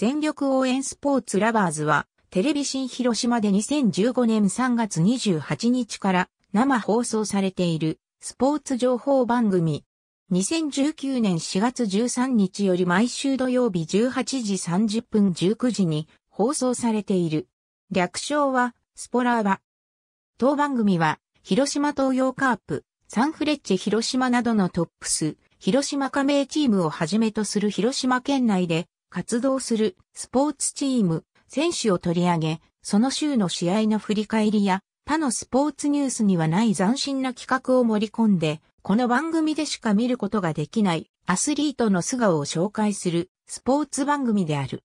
全力応援スポーツラバーズは、テレビ新広島で2015年3月28日から生放送されているスポーツ情報番組。2019年4月13日より毎週土曜日18時30分19時に放送されている。略称はスポラーバ。当番組は広島東洋カープ、サンフレッチェ広島などのトップス、広島加盟チームをはじめとする広島県内で活動するスポーツチーム、選手を取り上げ、その週の試合の振り返りや、他のスポーツニュースにはない斬新な企画を盛り込んで、この番組でしか見ることができないアスリートの素顔を紹介するスポーツ番組である。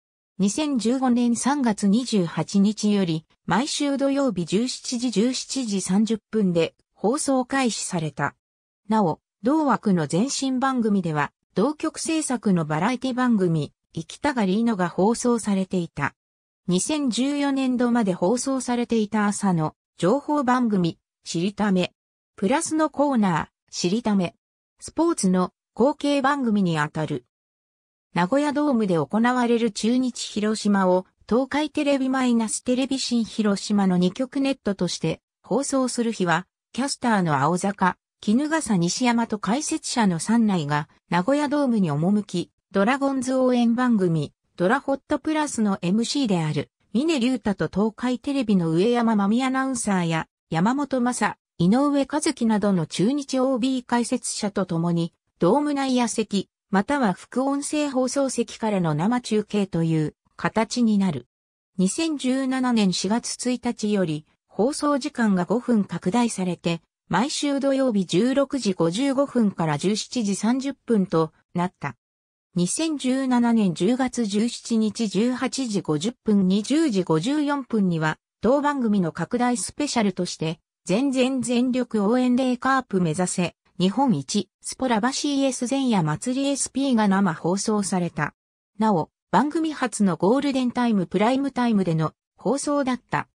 2015年3月28日より毎週土曜日17時17時30分で放送開始された。なお、同枠の前身番組では同局制作のバラエティ番組生田がリーノが放送されていた。2014年度まで放送されていた朝の情報番組、知りため。プラスのコーナー、知りため。スポーツの後継番組にあたる。名古屋ドームで行われる中日広島を東海テレビマイナステレビ新広島の2極ネットとして放送する日は、キャスターの青坂、絹笠西山と解説者の三内が名古屋ドームに赴き、ドラゴンズ応援番組、ドラホットプラスの MC である、峰竜太と東海テレビの上山まみアナウンサーや、山本正、井上和樹などの中日 OB 解説者と共に、ドーム内野席、または副音声放送席からの生中継という形になる。2017年4月1日より放送時間が5分拡大されて、毎週土曜日16時55分から17時30分となった。2017年10月17日18時50分2 0時54分には、同番組の拡大スペシャルとして、全然全力応援レイカープ目指せ、日本一、スポラバ CS 前夜祭り SP が生放送された。なお、番組初のゴールデンタイムプライムタイムでの放送だった。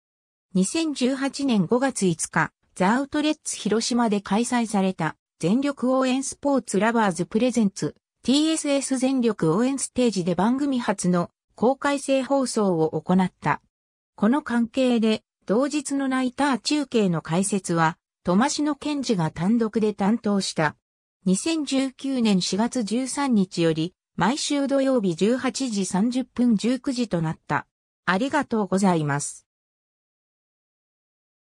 2018年5月5日、ザ・アウトレッツ広島で開催された全力応援スポーツラバーズプレゼンツ TSS 全力応援ステージで番組初の公開制放送を行った。この関係で、同日のナイター中継の解説は、トマシノケンジが単独で担当した。2019年4月13日より、毎週土曜日18時30分19時となった。ありがとうございます。